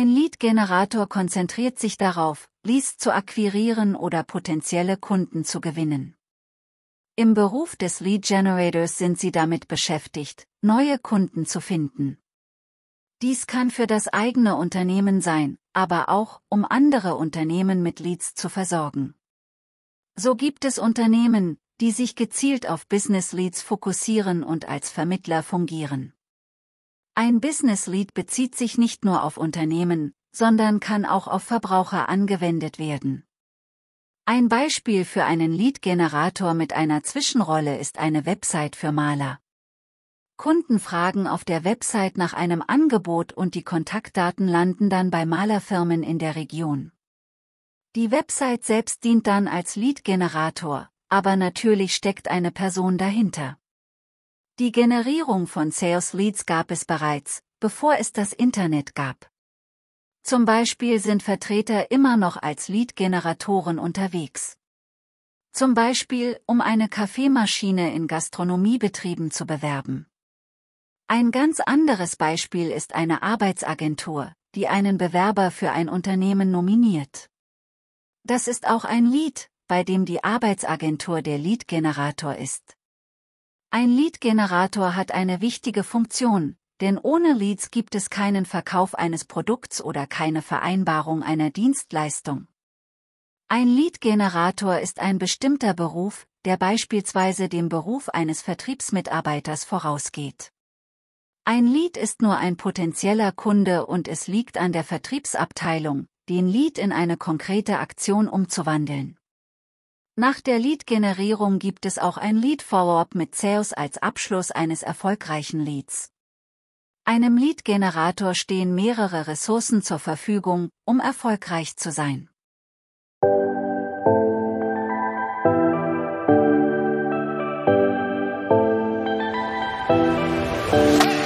Ein Lead-Generator konzentriert sich darauf, Leads zu akquirieren oder potenzielle Kunden zu gewinnen. Im Beruf des Lead Generators sind sie damit beschäftigt, neue Kunden zu finden. Dies kann für das eigene Unternehmen sein, aber auch, um andere Unternehmen mit Leads zu versorgen. So gibt es Unternehmen, die sich gezielt auf Business Leads fokussieren und als Vermittler fungieren. Ein Business Lead bezieht sich nicht nur auf Unternehmen, sondern kann auch auf Verbraucher angewendet werden. Ein Beispiel für einen Lead-Generator mit einer Zwischenrolle ist eine Website für Maler. Kunden fragen auf der Website nach einem Angebot und die Kontaktdaten landen dann bei Malerfirmen in der Region. Die Website selbst dient dann als Lead-Generator, aber natürlich steckt eine Person dahinter. Die Generierung von Sales Leads gab es bereits, bevor es das Internet gab. Zum Beispiel sind Vertreter immer noch als Lead-Generatoren unterwegs. Zum Beispiel, um eine Kaffeemaschine in Gastronomiebetrieben zu bewerben. Ein ganz anderes Beispiel ist eine Arbeitsagentur, die einen Bewerber für ein Unternehmen nominiert. Das ist auch ein Lead, bei dem die Arbeitsagentur der Lead-Generator ist. Ein Lead-Generator hat eine wichtige Funktion, denn ohne Leads gibt es keinen Verkauf eines Produkts oder keine Vereinbarung einer Dienstleistung. Ein Lead-Generator ist ein bestimmter Beruf, der beispielsweise dem Beruf eines Vertriebsmitarbeiters vorausgeht. Ein Lead ist nur ein potenzieller Kunde und es liegt an der Vertriebsabteilung, den Lead in eine konkrete Aktion umzuwandeln. Nach der Lead-Generierung gibt es auch ein Lead-Follow-up mit Zeus als Abschluss eines erfolgreichen Leads. Einem Lead-Generator stehen mehrere Ressourcen zur Verfügung, um erfolgreich zu sein. Thank you.